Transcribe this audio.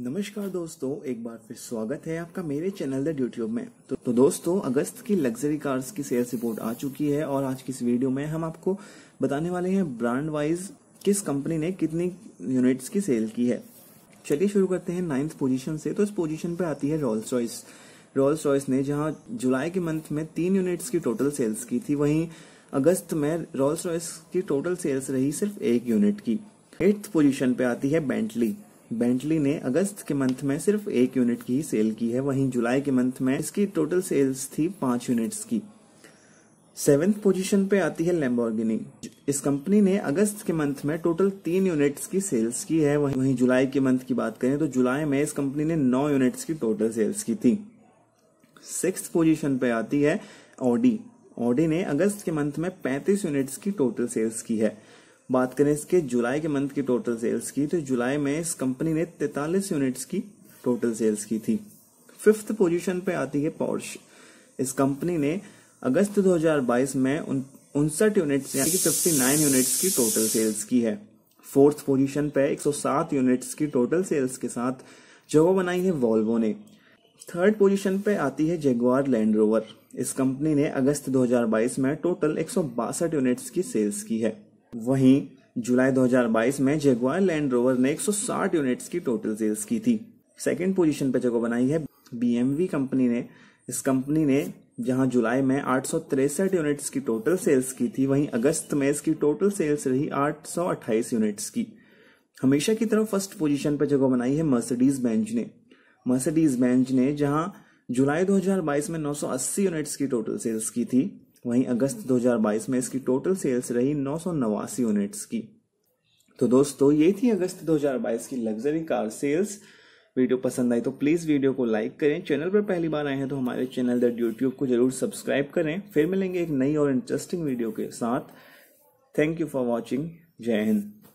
नमस्कार दोस्तों एक बार फिर स्वागत है आपका मेरे चैनल द यूट्यूब में तो, तो दोस्तों अगस्त की लग्जरी कार्स की सेल्स रिपोर्ट आ चुकी है और आज की इस वीडियो में हम आपको बताने वाले हैं ब्रांड वाइज किस कंपनी ने कितनी यूनिट्स की सेल की है चलिए शुरू करते हैं नाइन्थ पोजीशन से तो इस पोजीशन पर आती है रॉल्स रॉयस रॉल्स रॉयस ने जहाँ जुलाई के मंथ में तीन यूनिट्स की टोटल सेल्स की थी वहीं अगस्त में रॉल्स रॉयस की टोटल सेल्स रही सिर्फ एक यूनिट की एट्थ पोजीशन पे आती है बेंटली बेंटली ने अगस्त के मंथ में सिर्फ एक यूनिट की ही सेल की है वहीं जुलाई के मंथ में इसकी टोटल सेल्स थी पांच यूनिट्स की सेवेंथ पोजीशन पे आती है लेम्बोर्गिनी इस कंपनी ने अगस्त के मंथ में टोटल तीन यूनिट्स की सेल्स की है वहीं वहीं जुलाई के मंथ की बात करें तो जुलाई में इस कंपनी ने नौ यूनिट्स की टोटल सेल्स की थी सिक्स पोजीशन पे आती है ऑडी ऑडी ने अगस्त के मंथ में पैंतीस यूनिट्स की टोटल सेल्स की है बात करें इसके जुलाई के मंथ की टोटल सेल्स की तो जुलाई में इस कंपनी ने तैतालीस यूनिट्स की टोटल सेल्स की थी फिफ्थ पोजीशन पे आती है पॉर्श इस कंपनी ने अगस्त 2022 में उनसठ यूनिट्स यानी कि नाइन यूनिट्स की टोटल सेल्स की है फोर्थ पोजीशन पे 107 यूनिट्स की टोटल सेल्स के साथ जगह बनाई है वॉल्वो ने थर्ड पोजीशन पे आती है जेगुआर लैंड रोवर इस कंपनी ने अगस्त 2022 में टोटल एक यूनिट्स की सेल्स की है वहीं जुलाई 2022 में जेगुआर लैंड रोवर ने 160 यूनिट्स की टोटल सेल्स की थी सेकेंड पोजीशन पर जगह बनाई है बीएमवी कंपनी ने इस कंपनी ने जहां जुलाई में आठ यूनिट्स की टोटल सेल्स की थी वहीं अगस्त में इसकी टोटल सेल्स रही आठ यूनिट्स की हमेशा की तरह फर्स्ट पोजीशन पर जगह बनाई है मर्सिडीज बेंच ने मर्सिडीज बेंच ने जहां जुलाई 2022 में 980 यूनिट्स की टोटल सेल्स की थी वहीं अगस्त 2022 में इसकी टोटल सेल्स रही नौ यूनिट्स की तो दोस्तों ये थी अगस्त 2022 की लग्जरी कार सेल्स वीडियो पसंद आई तो प्लीज़ वीडियो को लाइक करें चैनल पर पहली बार आए हैं तो हमारे चैनल दैट यूट्यूब को जरूर सब्सक्राइब करें फिर मिलेंगे एक नई और इंटरेस्टिंग वीडियो के साथ थैंक यू फॉर वॉचिंग जय हिंद